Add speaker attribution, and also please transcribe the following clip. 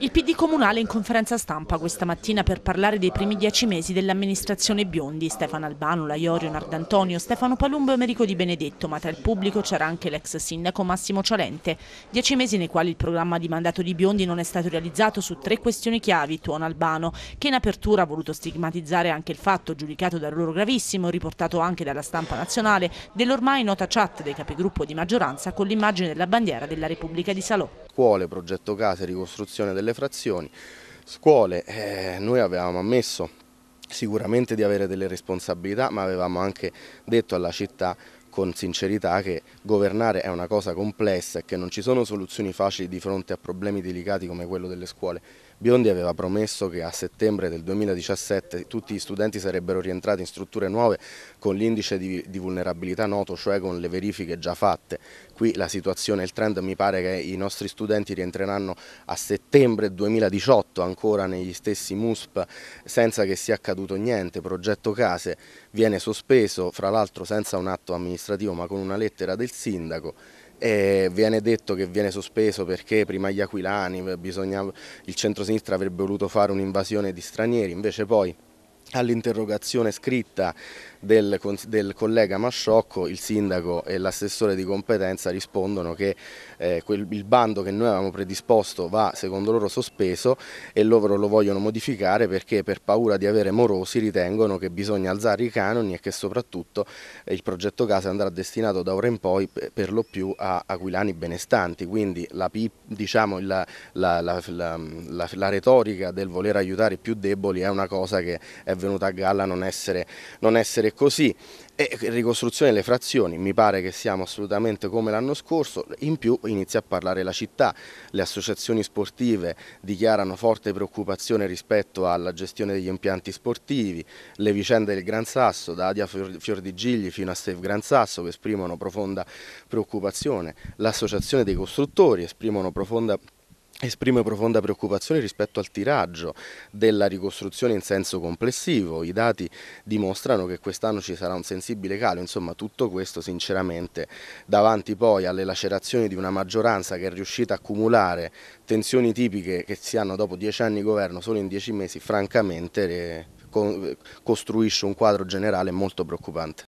Speaker 1: Il PD comunale in conferenza stampa questa mattina per parlare dei primi dieci mesi dell'amministrazione Biondi, Stefano Albano, Laiorio, Nardantonio, Stefano Palumbo e Merico Di Benedetto, ma tra il pubblico c'era anche l'ex sindaco Massimo Cialente. Dieci mesi nei quali il programma di mandato di Biondi non è stato realizzato su tre questioni chiavi, tuona Albano, che in apertura ha voluto stigmatizzare anche il fatto, giudicato da loro gravissimo, riportato anche dalla stampa nazionale, dell'ormai nota chat dei capigruppo di maggioranza con l'immagine della bandiera della Repubblica di Salò
Speaker 2: scuole, progetto case, ricostruzione delle frazioni. Scuole, eh, noi avevamo ammesso sicuramente di avere delle responsabilità, ma avevamo anche detto alla città con sincerità che governare è una cosa complessa e che non ci sono soluzioni facili di fronte a problemi delicati come quello delle scuole, Biondi aveva promesso che a settembre del 2017 tutti gli studenti sarebbero rientrati in strutture nuove con l'indice di, di, vulnerabilità noto, cioè con le verifiche già fatte. Qui la situazione, il trend mi pare che i nostri studenti rientreranno a settembre 2018 ancora negli stessi MUSP senza che sia accaduto niente. Progetto Case viene sospeso, fra l'altro senza un atto amministrativo ma con una lettera del sindaco e viene detto che viene sospeso perché prima gli aquilani, eh, bisogna, il centro-sinistra avrebbe voluto fare un'invasione di stranieri, invece poi All'interrogazione scritta del, del, collega Masciocco il sindaco e l'assessore di competenza rispondono che eh, quel, il bando che noi avevamo predisposto va secondo loro sospeso e loro lo vogliono modificare perché per paura di avere morosi ritengono che bisogna alzare i canoni e che soprattutto eh, il progetto casa andrà destinato da ora in poi per lo più a aquilani benestanti quindi la, diciamo, la, la, la retorica del voler aiutare i più deboli è una cosa che è venuta a galla non essere, non essere così e ricostruzione delle frazioni, mi pare che siamo assolutamente come l'anno scorso, in più inizia a parlare la città, le associazioni sportive dichiarano forte preoccupazione rispetto alla gestione degli impianti sportivi, le vicende del Gran Sasso, da Adia Fiordigigli fino a Safe Gran Sasso che esprimono profonda preoccupazione, l'associazione dei costruttori esprimono profonda preoccupazione Esprime profonda preoccupazione rispetto al tiraggio della ricostruzione in senso complessivo, i dati dimostrano che quest'anno ci sarà un sensibile calo, insomma tutto questo sinceramente davanti poi alle lacerazioni di una maggioranza che è riuscita a accumulare tensioni tipiche che si hanno dopo dieci anni di governo solo in dieci mesi, francamente eh, eh, costruisce un quadro generale molto preoccupante.